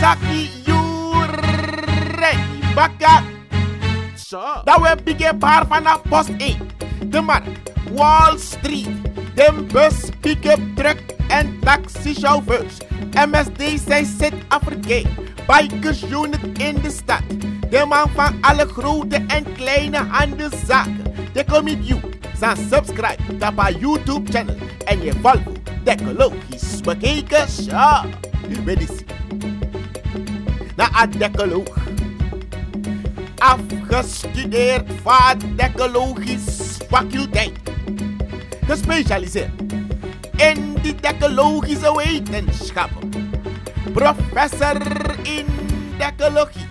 Taki Jure Baka Zo. Dat we bigge paar vanaf post 1. De markt, Wall Street. De bus, pick-up truck en taxichauffeurs. MSD zijn zit afrika Bikers unit in de stad. De man van alle grote en kleine handelszaken. De commit you. Zijn subscribe op bij YouTube channel. En je volgt dekologisch bekeken. Ja, medicine de addekoloog. Afgestudeerd vaardekkologisch faculteit. Gespecialiseerd in die dekkologische wetenschappen. Professor in dekkologie.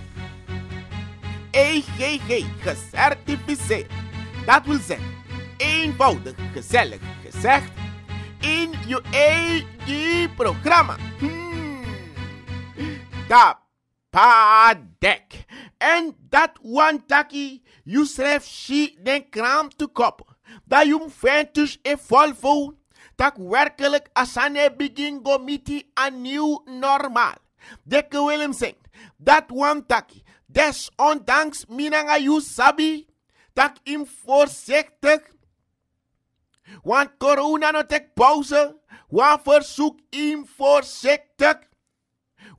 EGG gecertificeerd. Dat wil zeggen, eenvoudig gezellig gezegd, in je EG-programma. Hmm. per deck. And that one you Yusref she den kraam te kop. Da jum ventus e volvo. Tak werkelijk asane begin go miti a new normal. Dekke Willem zingt. Dat one taki. Desondanks minanga you sabi. Tak im voorzichtig. Want corona no tek pauze. Waar verzoek im voorzichtig.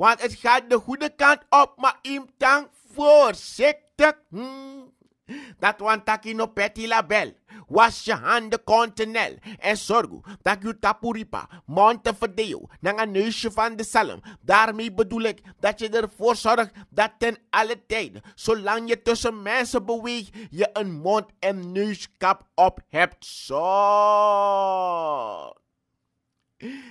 Want het gaat de goede kant op, maar tang voorzichtig. Hmm. Dat want takino petit label. Was je handen continel. En zorg dat je tapuripa, verdeel, naar een neusje van de salam. Daarmee bedoel ik dat je ervoor zorgt dat ten alle tijd, zolang je tussen mensen beweegt, je een mond- en neuskap op hebt. Zo.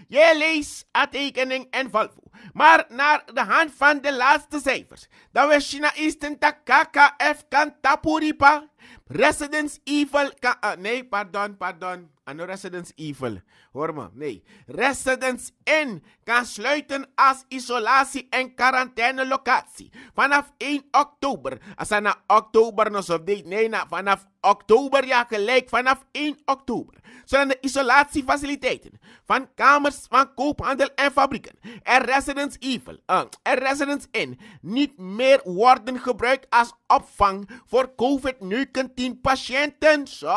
Je leest aantekening en valvo. Maar naar de hand van de laatste cijfers. Dat we China Eastern KKF kan tapuripa. Residence Evil kan... Ah, nee, pardon, pardon. Ah, Residence Evil. Hoor me, nee. Residence in kan sluiten als isolatie- en quarantainelocatie. Vanaf 1 oktober. Als na oktober nog zo Nee, na, vanaf oktober, ja gelijk. Vanaf 1 oktober. Zullen de isolatiefaciliteiten van kamers van koophandel en fabrieken en residence evil, uh, eh, residence in niet meer worden gebruikt als opvang voor COVID-19 patiënten. Zo.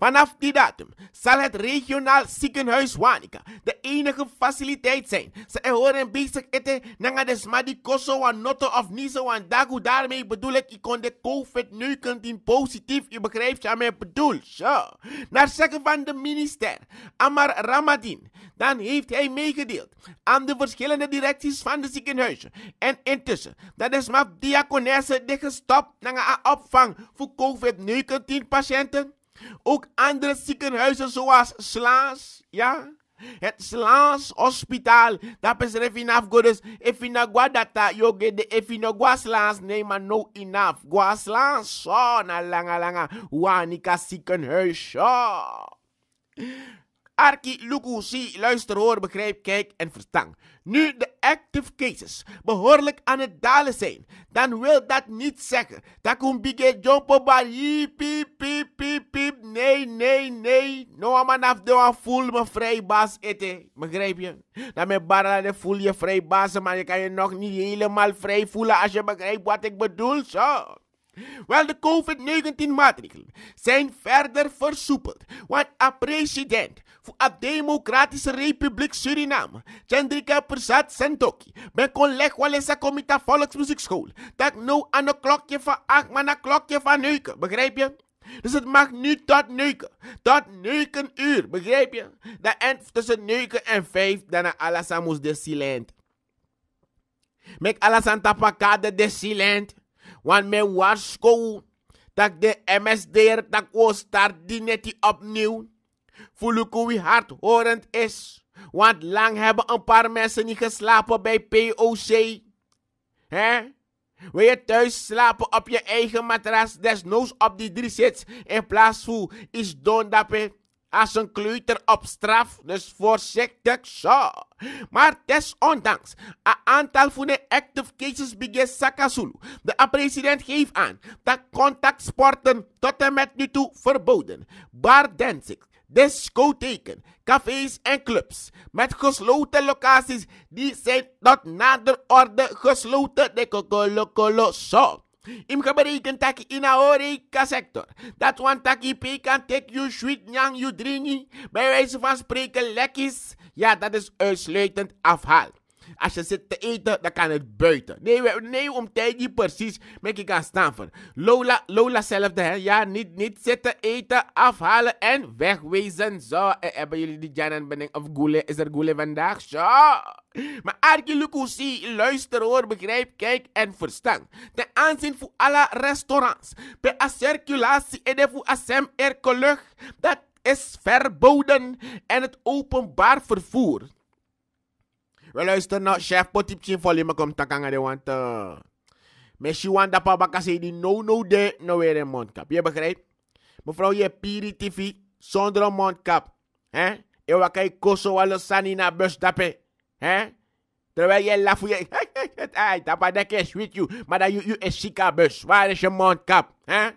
Vanaf die datum zal het regionaal ziekenhuis Wanica de enige faciliteit zijn. Ze horen bezig eten nanga smadi koso wa noto of niso wan dagu. Daarmee bedoel ik, ik kon de COVID-19 positief. Je begrijpt wat ik bedoel. Zo. Naar zeggen van de minister Amar Ramadin. Dan heeft hij meegedeeld aan de verschillende directies van de ziekenhuizen. En intussen, dat is maar diaconessen gestopt naar een opvang voor COVID-19 patiënten. Ook andere ziekenhuizen zoals Slaans, ja. Het Slaans Hospitaal, dat is er if you know gua de even gua nee maar no enough. Gua Slaans, zo, na langa langa, wanika ziekenhuis, Arki, luku, zie, luister, hoor, begrijp, kijk en verstaan nu de active cases behoorlijk aan het dalen zijn, dan wil dat niet zeggen dat een big jump bar piep, piep, piep, piep. Nee, nee, nee. No man af de voel me vrij baas eten. Begrijp je? Dan nou, met barra voel je vrij baas, maar je kan je nog niet helemaal vrij voelen als je begrijpt wat ik bedoel. Zo. Wel, de COVID-19-maatregelen zijn verder versoepeld. Want a president voor de Democratische Republiek Suriname, Chandrika Persat Santoki, ben kon leg wel eens comita volksmuziekschool. Dat nu aan een klokje van 8, maar een klokje van 9, begrijp je? Dus het mag nu tot neuken. Tot neuken uur, begrijp je? Dat eind tussen neuken en vijf, dan alasamus de silent. Mek alasantapakade de silent. Want men school. dat de MSDR dat ook start die net opnieuw. Voel hart hardhorend is. Want lang hebben een paar mensen niet geslapen bij POC. Hè? Wil je thuis slapen op je eigen matras, desnoods op die drie sets in plaats van iets doen dat als een kleuter op straf, dus voorzichtig zo. Maar desondanks, een aantal van de active cases begint Sakasulu. De president geeft aan dat contactsporten tot en met nu toe verboden. Bar dancing, discotheken, cafés en clubs met gesloten locaties, die zijn tot nader orde gesloten. De kokolo zo. Im gebreik een taki in a horeca sector. Dat want taki pay kan take you sweet nyang you drinky. Bij wijze van spreken lekkies. Ja, dat is uitsluitend afhaal. Als je zit te eten, dan kan het buiten. Nee, nee om tijd niet precies. Maar ik kan staan voor. Lola, Lola zelfde, Ja, niet, niet zitten, eten, afhalen en wegwezen. Zo, eh, hebben jullie die Janan Benning of Goele? Is er Goele vandaag? Zo. Maar Arki Lukusi, luister hoor, begrijp, kijk en verstaan. Ten aanzien van alle restaurants. Bij a circulatie en voor asem Dat is verboden en het openbaar vervoer we luisteren naar chef Potipchin volume komt dan kan de want... Maar Messi want dat papa kan die no-no de no weer een mondkap. Je begrijpt? Mevrouw, je piri TV zonder een mondkap. Hè? Je wat kan je koso alle bus dape Hè? Terwijl je laf je... Hey, papa, dat eh, eh, is with you. Maar dat je een chica bus. Waar is je mondkap? Hè?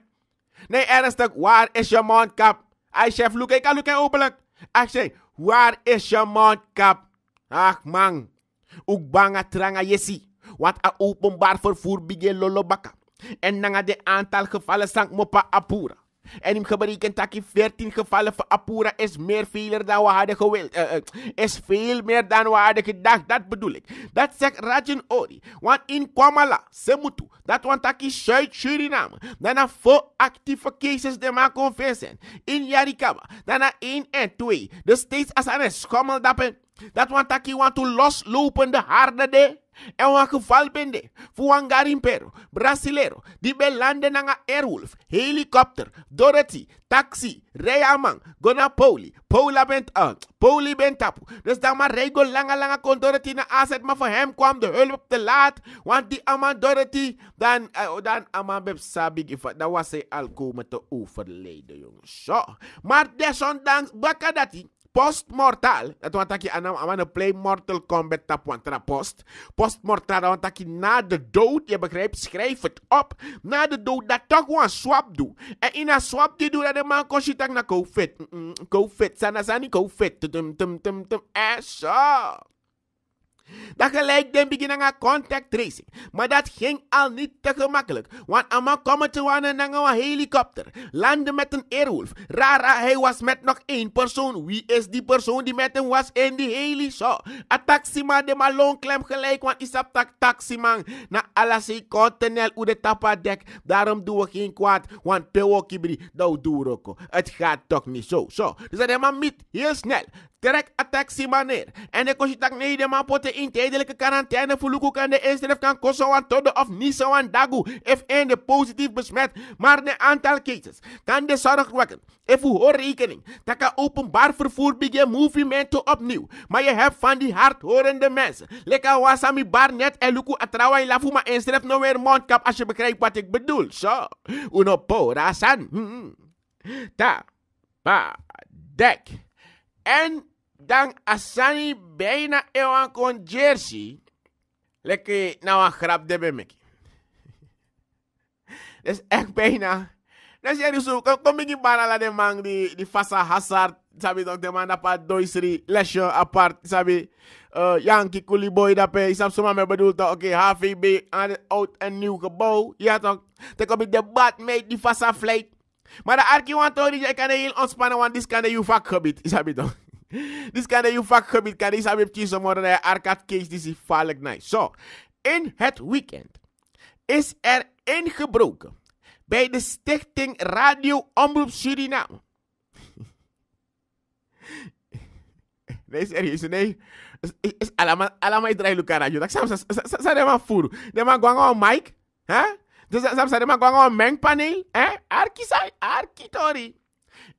Nee, ernstig. Waar is je mondkap? Hij chef, look, ik kan look openlijk. Ik zeg, waar is je mondkap? Ach man, ook banga tranga yesi. Want a openbaar vervoer bige lolobaka. En nanga de aantal gevallen sank mopa apura. En im gebreken taki 14 gevallen van Apura is meer veler dan we hadden gewild. Eh, eh, is veel meer dan we hadden gedacht. Dat bedoel ik. Dat zegt Rajan Ori. Want in Kwamala, Semutu, dat want taki Zuid suriname Daarna voor actieve cases de ma confessen. In Yarikaba, daarna 1 en twee. Dus steeds als aan een schommel dappen. Dat want taki want to de harde de. En wan geval bende. Fu wan garimpero, brasilero, die belanden nanga airwolf, helikopter, Dorothy, taxi, Reyamang, gona poli, pola bent aan, poli bent up, Dus dan maar rego langa langa kon Dorothy na aanzet, maar voor hem kwam de hulp te laat. Want die aman Dorothy, dan, uh, dan aman beb sabig, dat was hij al komen te overlijden jongens. Zo. Maar desondanks, bakadati post dat want je aan een play Mortal Kombat tap want dat post. post dat want na de dood, je begrijpt, schrijf het op. Na de dood, dat toch gewoon swap doe. En in een swap die doe, dat de man kost je tak naar COVID. COVID, sana sani COVID. Tum tum tum tum. Eh, dat gelijk den beginnen aan contact tracing. Maar dat ging al niet te gemakkelijk. Want allemaal komen te wonen naar een helikopter. Landen met een eerwolf. Rara, hij was met nog één persoon. Wie is die persoon die met hem was in die heli? Zo. A taximan de malon klem gelijk. Want is op tak man Na alles hij continent u de tapadek. Daarom doen we geen kwaad. Want kibri dat doe Het gaat toch niet zo. Zo. Dus dat helemaal niet. Heel snel. Direct attack maner. En ik kost tak nee de man in tijdelijke quarantaine voor Luku kan de inschrijf kan kosten aan todo of niet zo aan dagu. If een de positief besmet, maar de aantal cases kan de zorg wekken. If u hoor rekening, dan kan openbaar vervoer begin movimenten opnieuw. Maar je hebt van die hardhorende mensen. Lekker wasami bar net en Luku atrawa in lafu maar inschrijf nou weer mondkap als je begrijpt wat ik bedoel. Zo, uno po rasan. Hmm. Ta, pa, dek. En dan asani bijna ewan kon jersey lekker nou een grap de bemeki. dus echt bijna. Dan zeg je zo, kom ik bijna la de man die, die fasa hazard, sabi toch de man dat pa doisri, lesje apart, sabi, uh, Yankee Coolie Boy dat pe, isap zomaar me bedoelt oké, okay, HVB aan het oud en nieuw gebouw, ja toch, dan kom ik bad met die fasa flight Maar de arkie want toch, die kan heel ontspannen, want dit kan de UVAC gebied, sabi toch. Dus kan je vakgebied, kan je samen kiezen, maar de arcade case die is vaarlijk nice. Zo, in het weekend is er ingebroken bij de stichting Radio Omroep Suriname. Nee, serieus, nee. Allemaal iedereen lukken aan radio. Dat zijn ze maar voer. De man gaan aan mic. Hè? Dus dat zijn ze maar gaan mengpaneel. Hè? Arkitori.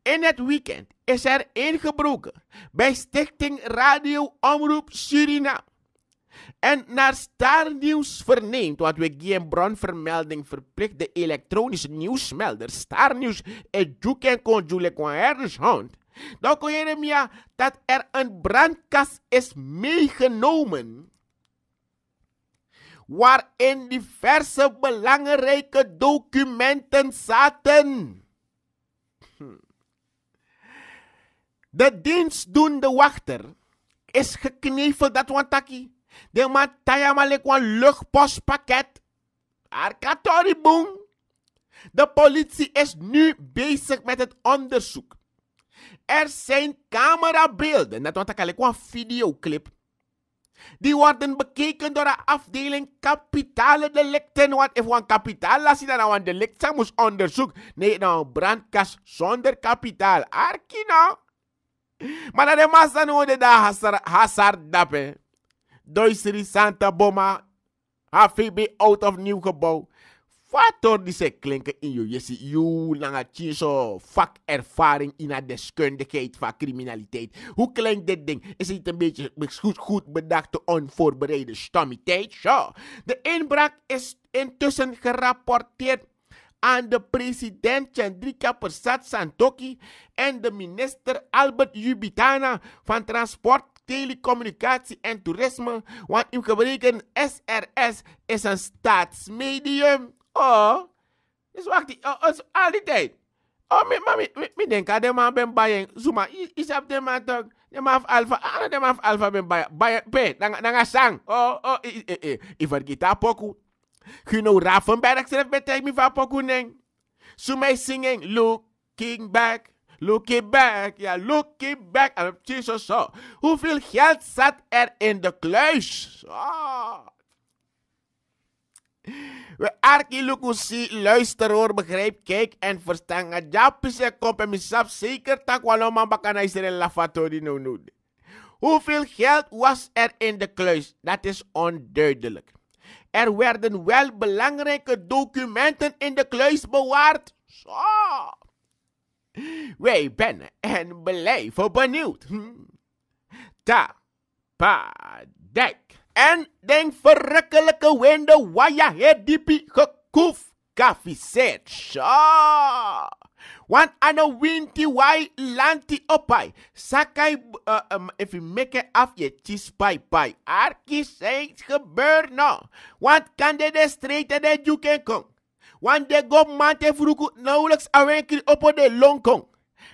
In het weekend is er ingebroken bij Stichting Radio Omroep Suriname. En naar Star News verneemt, wat we geen bronvermelding verplicht, de elektronische nieuwsmelder Star News en Juken Conjule ergens dus hand. Dan kon dat er een brandkast is meegenomen. Waarin diverse belangrijke documenten zaten. De dienstdoende wachter is gekneveld dat wantaki. De man tayamalek wan luchtpostpakket. Arkatori boom. De politie is nu bezig met het onderzoek. Er zijn camerabeelden, net want ik een videoclip. Die worden bekeken door de afdeling kapitale delicten. Want als een kapitaal laat zien, dan nou een delict, moest onderzoek. Nee, nou, brandkast zonder kapitaal. Arkina. Nou. Maar dat de massa nu de da hasard dappe. Doisri Santa Boma. Hafibi out of nieuw gebouw. Vator die ze klinken in jou. Je ziet jou langa chinso vakervaring in de deskundigheid van criminaliteit. Hoe klinkt dit ding? Is het een beetje goed, goed bedachte onvoorbereide stommiteit? Zo. De inbraak is intussen gerapporteerd aan de president Chandrika Persat Santoki en de minister Albert Jubitana van Transport, Telecommunicatie en Toerisme, want in gebreken SRS is een staatsmedium. Oh, dus wacht, die, oh, oh al ah, die tijd. Oh, mi, mami, mi, mi denk aan de man ben Zuma, is op de man toch? De man van Alfa, aan ah, de man van Alfa ben bayang. Bayang, pe, dan ga sang. Oh, oh, eh, eh, eh. Iver Gino Ravenberg schrijft bij Tijmi van Zo mij zingen, looking back. Looking back, ja, yeah, looking back. En ah, Jezus, zo. Oh. Hoeveel geld zat er in de kluis? Ah. We arki lukusi, luister hoor, begrijp, kijk en verstaan. Japis en kop en misap, zeker tak waloma bakana di lafatori no Hoeveel geld was er in de kluis? Dat is onduidelijk. Er werden wel belangrijke documenten in de kluis bewaard. Zo. Wij ben en blijven benieuwd. Hm. Ta, pa, dek. En den verrukkelijke winde het diepje gekoef kafiseert. Zo. One ano winti wai lanti opai. Sakai uh, um, if you make make af je cheese pie pie. Arki zegt gebeur no. Want kan de de straight de juken kong. Want de government heeft vroeg nauwelijks aanwenkel op de kong.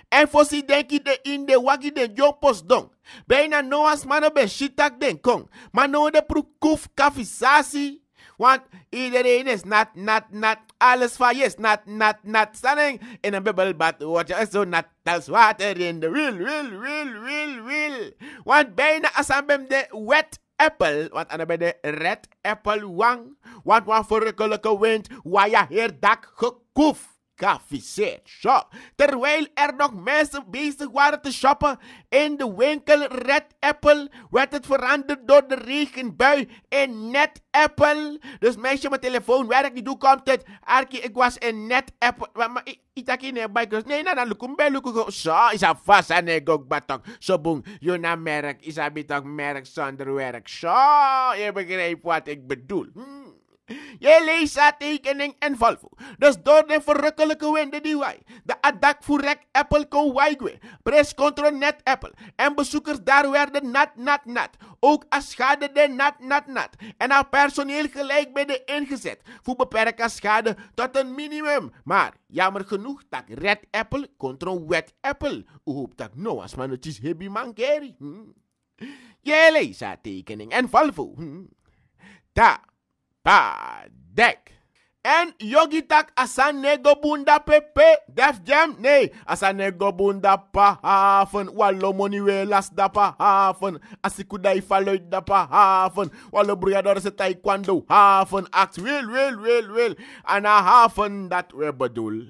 En voor si denki de in de wagi de jong post dong. Bijna noas man op de shitak den kong. Maar no de proef kafisasi. Want either day is not, not, not alles fire yes, not, not, not standing in a Bible, but water is so not that's water in the real, real, real, real, real. Want bijna asambem de wet apple, want aan de red apple wang. Want want voor een wind, Why je hier dak gekoef. Gecaficeerd Shop. Terwijl er nog mensen bezig waren te shoppen in de winkel Red Apple, werd het veranderd door de regenbui in Net Apple. Dus meisje, mijn telefoon werkt niet. Hoe komt het? Arki, ik was in Net Apple. Maar, maar itaki ne bikers. Nee, na na bij Zo, is het vast aan de ook batok. Zo boem, jona merk. Is aan merk zonder werk. Zo, je begrijpt wat ik bedoel. Hmm leest tekening en valvo. Dus door de verrukkelijke winden die wij, De adak red Apple kon waigwe. Press control net Apple. En bezoekers daar werden nat nat nat. Ook als schade de nat nat nat. En al personeel gelijk bij de ingezet. Voor beperken schade tot een minimum. Maar jammer genoeg dat red Apple control wet Apple. U dat nou als man het is hebi mankeri. leest tekening en valvo. Hm. Da dek En yogi tak asanego bunda pepe def jam nee asanego bunda pa haven wallo we las da pa asikudai faluit da pa haven wallo broeder se taekwondo hafen act real real real real, ana halfen dat we bedoel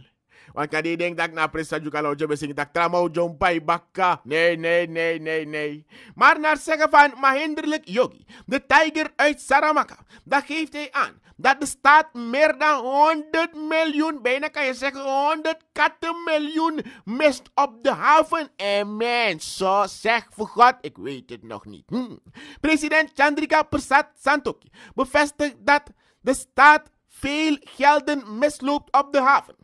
want kan die denk dat ik na president jukalo ben sing dat tramo jompai bakka. Nee, nee, nee, nee, nee. Maar naar zeggen van Mahinderlijk Yogi, de Tiger uit Saramaka, dat geeft hij aan dat de staat meer dan 100 miljoen, bijna kan je zeggen 100 miljoen mist op de haven. En Zo zeg voor God, ik weet het nog niet. Hmm. President Chandrika Prasad Santoki bevestigt dat de staat veel gelden misloopt op de haven.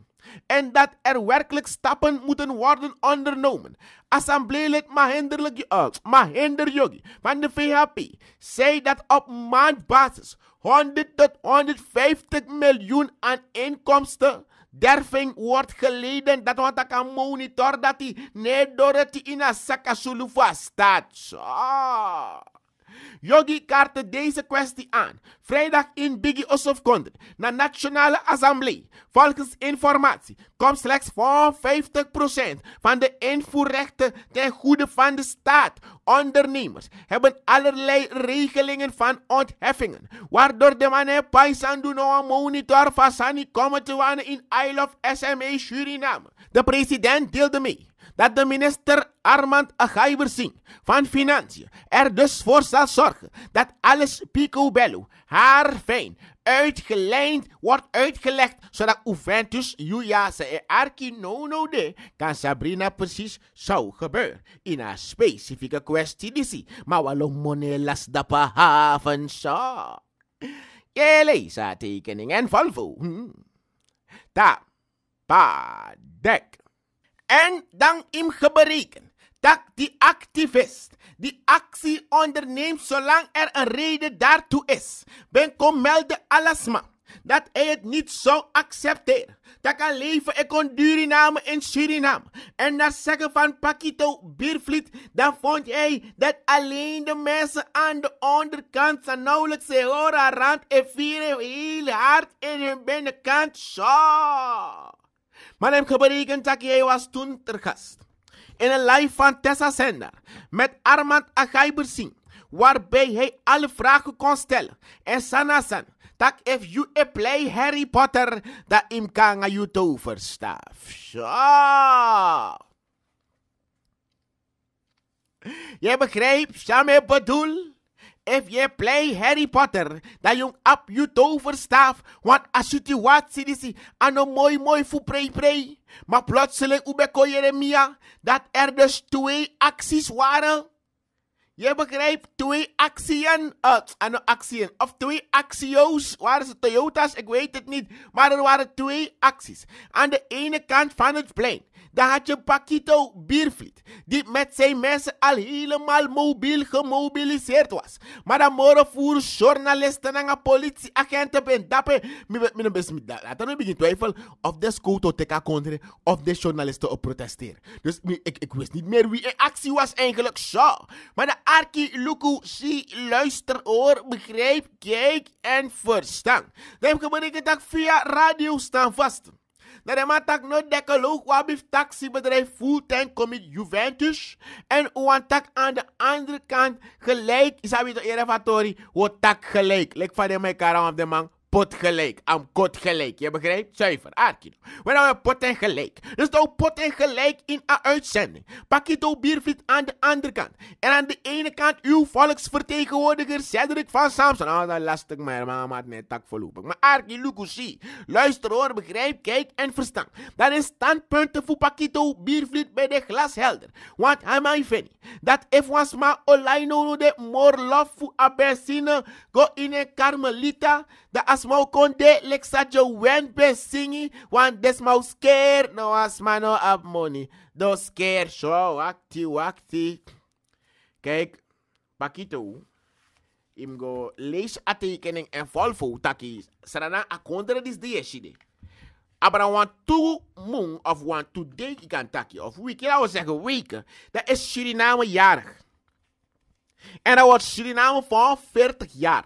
En dat er werkelijk stappen moeten worden ondernomen. Assembleelid Mahinderlijk uh, eh, Mahinder Yogi van de VHP zei dat op maandbasis 100 tot 150 miljoen aan inkomsten derving wordt geleden. Dat we ik kan monitoren dat die niet door het in een staat. Zo. Yogi kaartte deze kwestie aan. Vrijdag in Biggie na naar Nationale Assemblée. Volgens informatie komt slechts 50% van de invoerrechten ten goede van de staat. Ondernemers hebben allerlei regelingen van ontheffingen, waardoor de mané Paisandu nou monitor van Sani komen te wonen in Isle of SMA Suriname. De president deelde mee dat de minister Armand Agaibersing van Financiën er dus voor zal zorgen dat alles picobello, haar fijn, uitgelijnd wordt uitgelegd, zodat Juventus, Juyase en Arki Nono de kan Sabrina precies zou gebeuren. In een specifieke kwestie die maar wel monelas dapa haven zou. Je leest tekening en Volvo. Hmm. Ta, pa, dek. En dan im gebereken dat die activist die actie onderneemt zolang er een reden daartoe is. Ben kom melden alasma dat hij het niet zou accepteren. Dat kan leven ik kon Suriname in Suriname. En dat zeggen van Pakito Biervliet, dan vond hij dat alleen de mensen aan de onderkant zijn nauwelijks ze horen rand en vieren heel hard in hun binnenkant. Zo. Maar name geberekend dat jij was toen ter gast. In een live van Tessa Sender met Armand zien waarbij hij alle vragen kon stellen. En Sanasan, dat if you play Harry Potter, dat im kan aan je toverstaf. Ja, Jij begrijpt, bedoel? if je play Harry Potter, dan jong op je toverstaaf. Want als je die ano mooi mooi voor prei prei. Maar plotseling ubeko Jeremia, dat er dus twee acties waren. Je begrijpt, twee actieën, uh, eh, ano of twee actio's, waren ze Toyota's, ik weet het niet. Maar er waren twee acties. Aan de ene kant van het plein. Daar had je Pakito Biervliet, die met zijn mensen al helemaal mobiel gemobiliseerd was. Maar dan moro voer journalisten en politieagenten ben dappen. Mijn best met dat. twijfel of de school tot teka of de journalisten op protesteren. Dus ik, ik wist niet meer wie in actie was eigenlijk. Zo. Maar de Arki Luku, zie, luister, oor, begrijp, kijk en verstaan. Dan heb ik dat via radio staan vast. Dat hem tak no dekkeloog wabif taxibedrijf fulltime commit Juventus. En uan tak aan de andere kant gelijk. Isabi de erevatorie, wat tak gelijk. Lek van de mekaar op de man pot gelijk. Am kot gelijk. Je begrijpt? Zuiver. Arkino. We hebben pot en gelijk. Dus dan nou pot en gelijk in een uitzending. Pak je nou biervliet aan de andere kant. En aan de ene kant uw volksvertegenwoordiger Cedric van Samson. Oh, dat lastig, maar mama had mijn tak voorlopig. Maar Arki Lukusi. Luister hoor, begrijp, kijk en verstaan. Dat is standpunten voor Pakito nou biervliet bij de glashelder. Want hij mij vindt dat even was maar online de more love voor abessine go in een karmelita. the asmau mau konde lek sajo wen ben singi wan des scare no as no have money. Do scare show wakti wakti. Kijk, pakito. Im go lees ati tekening en volvo taki. Sarana a kondre dis de shide. Abra want two moon of one today ik kan taki. Of week, ik zou a week. Dat is Suriname jarig. En dat wordt Suriname for 40 year.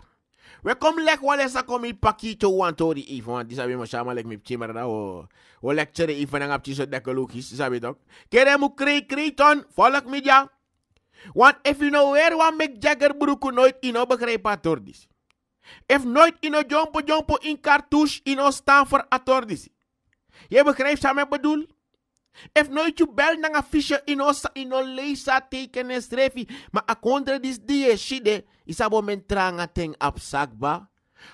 We kom lek wale sa kom i pakito wan to di if want sabi mo shama lek mi chimera da o o lecture if na ngap tiso dek lukis sabi dok. Kere mu kri kri ton volk media. Wan if you know where one make jagger bruku nooit ino begrijp atordis. If nooit ino jompo jompo in cartouche ino staan voor atordis. Je begrijpt wat ik bedoel? If nooit je bel nang afische ino sa ino leisa tekenen strefi. Ma akondre dis die shide. Isabo men tranga absagba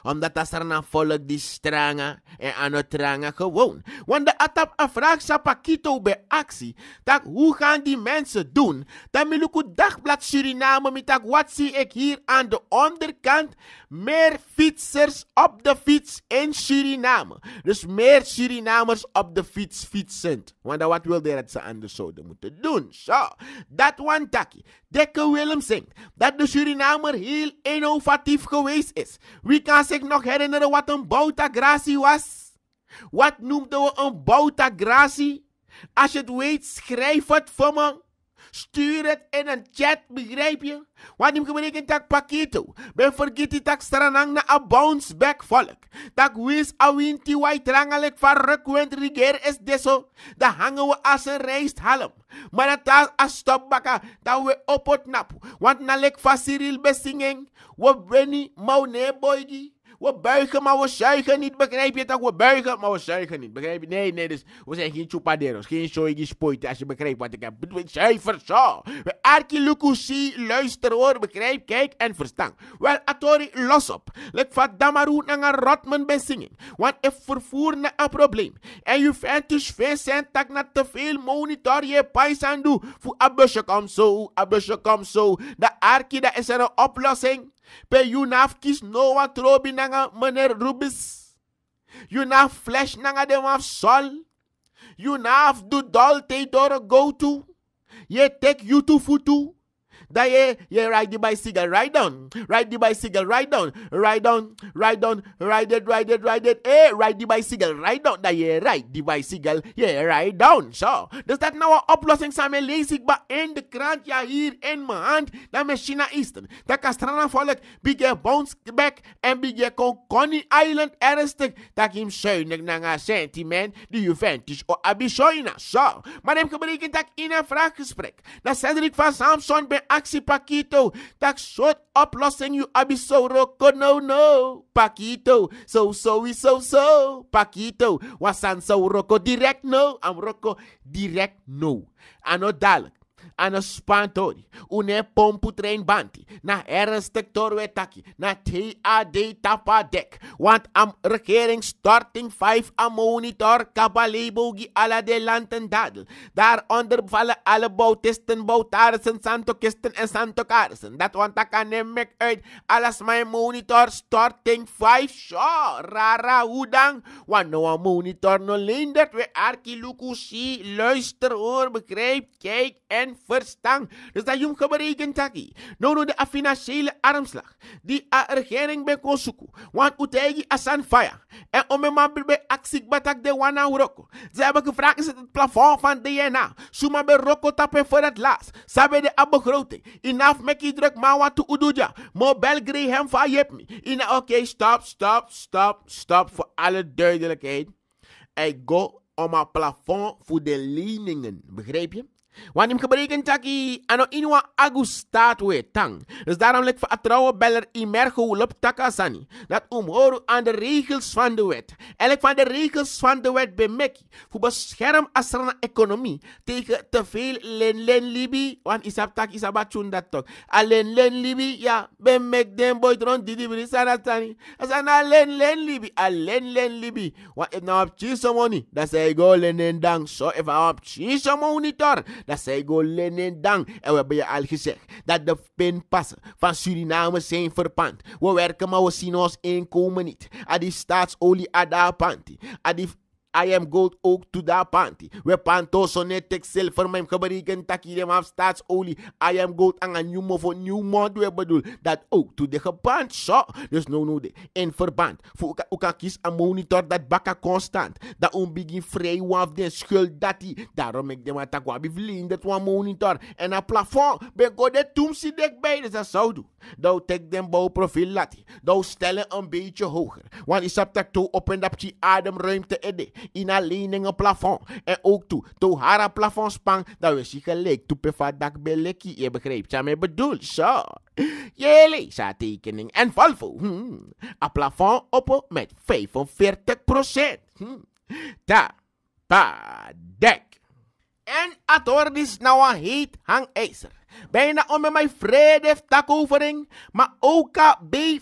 omdat dat sarna volk die stranga en ano tranga gewoon. Want de atap afraag sapakito bij actie. Tak, hoe gaan die mensen doen? Dan het dagblad Suriname met tak, wat zie ik hier aan de onderkant? Meer fietsers op de fiets in Suriname. Dus meer Surinamers op de fiets fietsend. Want wat wilde dat ze anders zouden moeten doen. Zo, dat one takkie. Dekke Willem zingt dat de Surinamer heel innovatief geweest is. We kan kan zich nog herinneren wat een bouta was? Wat noemden we een bouta Als je het weet, schrijf het voor me. Stuur het in een chat, begrijp je? Want ik berekent dat pakketo. Ben vergeet die tak stranang na a bounce back volk. Dat wins a winti wai trangalik van rukwend riger is deso. Dan hangen we als een reist halm. Maar dat is een stopbakka, dat we op het nap. Want na lek van Cyril besinging, we wenni, mau neerboygi. We buigen, maar we zuigen niet. Begrijp je dat? We buigen, maar we zuigen niet. Begrijp je? Nee, nee, dus we zijn geen chupaderos. Geen soigi spoite, als je begrijpt wat ik heb. Zuiver zo. We lukusi, luister hoor, begrijp, kijk en verstaan. Wel, atori, los op. Lek vat damaru naar rotman ben zingen. Want ik vervoer naar een probleem. En je vindt dus veel zijn tak naar te veel monitor je paisan doe. Voor abusje kom zo, abusje kom zo. De arki, dat is er een oplossing. pe yu naf kis noa trobi nanga meneer Rubis. You naf flesh nanga dem af sol. Yu naf du dol te doro go to. Ye tek yu tu futu. Daye, ye ride the bicycle, ride down. Ride the bicycle, ride down. Ride down, ride down, ride it, ride it, ride it. eh ride the bicycle, ride down. yeah ride the bicycle, yeah, ride down. so does that nou oplossing samen lees ik in de krant, ja, hier in mijn hand. that machine is Eastern. that Castrana folk, big bounce back and big kon Coney Island ernstig. Dat hem zuinig naar sentiment, you Juventus of Abishoina. so, Maar name gebreken dat in a een vraaggesprek. Dat Cedric van Samson bij taxi Paquito. Tak shot oplossing you abi roko oh, no no. Paquito, so so we so so. Paquito, wasan so roko oh, direct no. Am roko oh, direct no. Ano dal. ano spantori une pompu train banti na ernstig torwetaki na TAD tapa dek want am regering starting 5 am monitor kabalebogi ala de lanten dadel daaronder vallen alle bautisten santo santokisten en Santo dat want dat kan uit alles mijn monitor starting 5 sho rara udang dan want no am monitor no lindert we arki lukusi luister hoor begrijp kijk en verstaan. Dus dat je berekend taki. Nou, no, de financiële armslag. Die a regering bij Kosuku. Want utegi asan fire, En om een man bij actie batak de wana uroko. Ze hebben gevraagd, is het plafond van DNA? Suma bij roko tapen voor het laatst. Sabe de abbegroting. Inaf meki druk mawa wat uduja. Mo belgree hem van me. Ina, oké, okay, stop, stop, stop, stop. Voor alle duidelijkheid. I go om een plafond voor de leningen. Begrijp je? Waarneming in taki ano inwa agustatwe tang. Dus daarom lijkt vertrouwen beller imergo hulp takasani. Dat omhoor aan de regels van de wet. Elk van de regels van de wet bemeki. Voor bescherm asrana economie tegen te veel len len libi. Want isap tak isabachun dat tok. Alleen len libi ja bemek den boy dron didi brisana tani. Asana len len libi. Alleen len libi. Want if nou op chisomoni. Dat zei go len en dang. So if nou op chisomoni tor. dat zij go en dank. En we hebben je al gezegd dat de pinpassen van Suriname zijn verpand. We werken, maar we zien ons inkomen niet. Adi staatsolie, adapanti. Adi I am gold ook to da panty. We panto for my silver taki them have stats only. I am gold a een nieuw for new mod. We bedoel dat ook to the geband. So there's no no de. In verband. Voor uka, uka kies een monitor dat baka constant. Dat un begin vrij waf de schuld dat die. Daarom ik de matakwa bivlin dat one monitor. And a plafond. Be go de toem si dek bij. Dus so do. doen. take tek den profiel lati. Dat stellen een beetje hoger. Want is op dat toe op en dat die to ede. In ina leningen plafond. En ook toe, to hara plafond spang, dan is je gelijk. Toepe vadak belekkie, je begrijpt ja, ik bedoel, zo. Jullie sa tekening en Volvo. Hmm. A plafond op met 45 procent. Hmm. Ta, pa, dek. En atordis nou een heet hangijzer. Bijna om in mijn vrede takovering, maar ook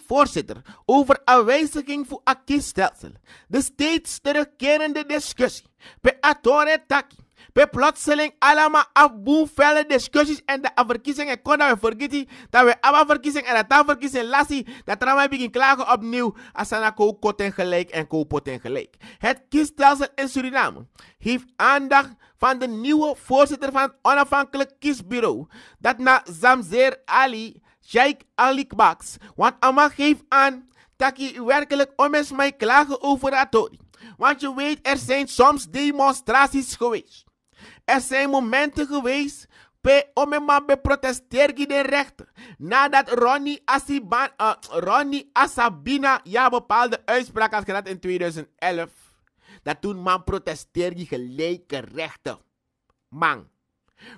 voorzitter over een wijziging voor akistelsel. De steeds terugkerende discussie per atone takkie. we plotseling allemaal afboen, felle discussies en de verkiezingen konden nou we vergeten dat we allemaal verkiezingen en de dan verkiezingen lassie, dat allemaal nou begin klagen opnieuw als aan kot en gelijk en koopot en gelijk. Het kiesstelsel in Suriname heeft aandacht van de nieuwe voorzitter van het onafhankelijk kiesbureau, dat na Zamzeer Ali, Sheikh Ali Max, want allemaal geeft aan dat hij werkelijk om eens mij klagen over dat Want je weet, er zijn soms demonstraties geweest. Er zijn momenten geweest pe omema be protesteer de rechten, Nadat Ronnie, Asiban, uh, Ronnie Asabina ja bepaalde uitspraak had gedaan in 2011. Dat toen man protesteerde gelijke rechten. Man.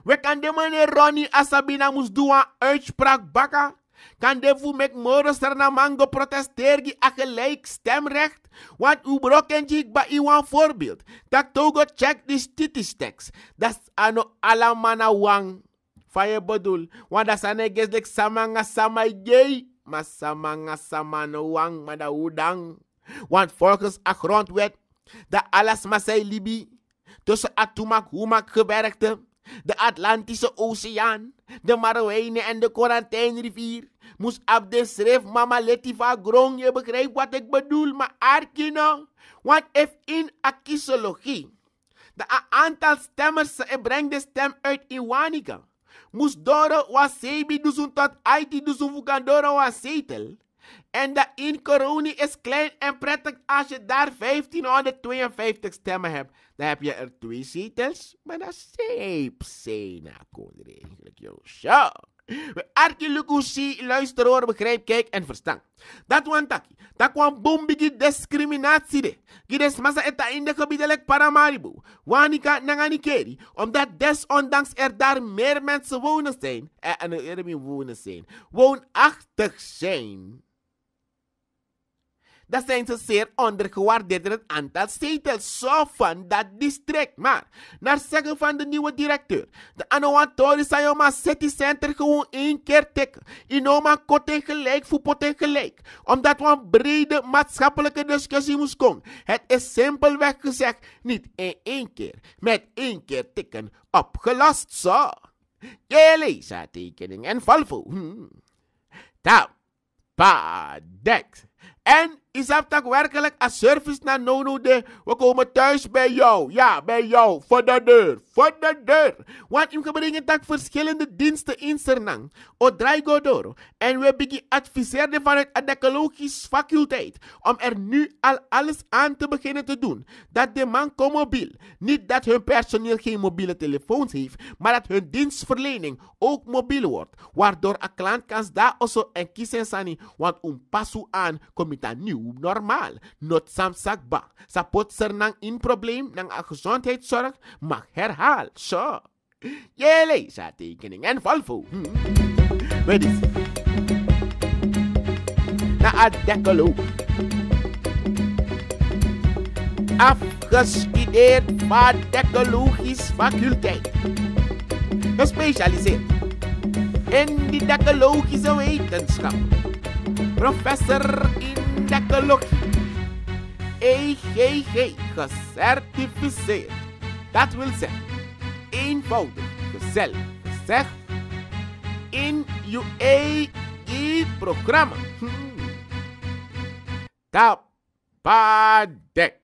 We kan de meneer Ronnie Asabina moest doen aan uitspraak bakken. Kan de voet met moren naar man protesteerde aan gelijk stemrecht. Want u brokken jik ba iwan voorbeeld. Tak togo check this die text. Das ano alamana wang. Faye bedoel. Want das ane samanga sama jay. Maar samanga samano wang mada udang. Want volgens a grondwet. de alles masai libi. Tussen atumak humak gewerkte. De Atlantische Oceaan. De Marowijnen en de Quarantijnrivier Moes de schrift mama Letiva grong. Je begrijpt wat ik bedoel, maar arkino. Want if in akisologie, de aantal stemmers, ze brengt de stem uit in Wanika. door doro wa sebi dusun tot aiti dusun vukan doro wa zetel. En de in corona is klein en prettig als je daar 1552 stemmen hebt. Dan heb je er twee zetels, maar dat is zeep, zena, eigenlijk, joh. We arki lukusi luister hoor, begrijp, kijk en verstaan. Dat wantaki. Dat kwam bombigi discriminatie de. Gides massa eta in de gebiedelijk paramaribo. Wanika nangani keri. Omdat desondanks er daar meer mensen wonen zijn. Eh, en, eh, meer wonen zijn. Woonachtig zijn. Dat zijn ze zeer ondergewaardeerd in het aantal zetels. Zo van dat district. Maar, naar zeggen van de nieuwe directeur, de Anoatori Sayoma City Center gewoon één keer tikken. Inoma kot en gelijk, voor en gelijk. Omdat we een brede maatschappelijke discussie moesten. komen. Het is simpelweg gezegd niet in één keer, met één keer tikken opgelost. Zo. Jeleza tekening en Valvo. Hmm. Tap. dex En Isaptak werkelijk een service naar Nono de. We komen thuis bij jou. Ja, bij jou. Voor de deur. Voor de deur. Want ik brengen verschillende diensten in Sernang. O door. En we beginnen adviseren vanuit de ecologische faculteit. Om er nu al alles aan te beginnen te doen. Dat de man komt mobiel. Niet dat hun personeel geen mobiele telefoons heeft. Maar dat hun dienstverlening ook mobiel wordt. Waardoor een klant kan daar also en kiezen sani. Want een pas aan komt dan een nieuw normaal. Not samsak ba. Sa potser nang in probleem nang a gezondheidszorg mag herhaal. Zo. Jele, sa tekening en Volvo. Hm. Weet het Na a dekkelo. Afgestudeerd dekologisch faculteit. Gespecialiseerd in didactologische wetenschap. Professor in lekker lucht. EGG gecertificeerd. Dat wil zeggen, eenvoudig, gezellig gezegd, in je EG-programma. Hm. Tapadek.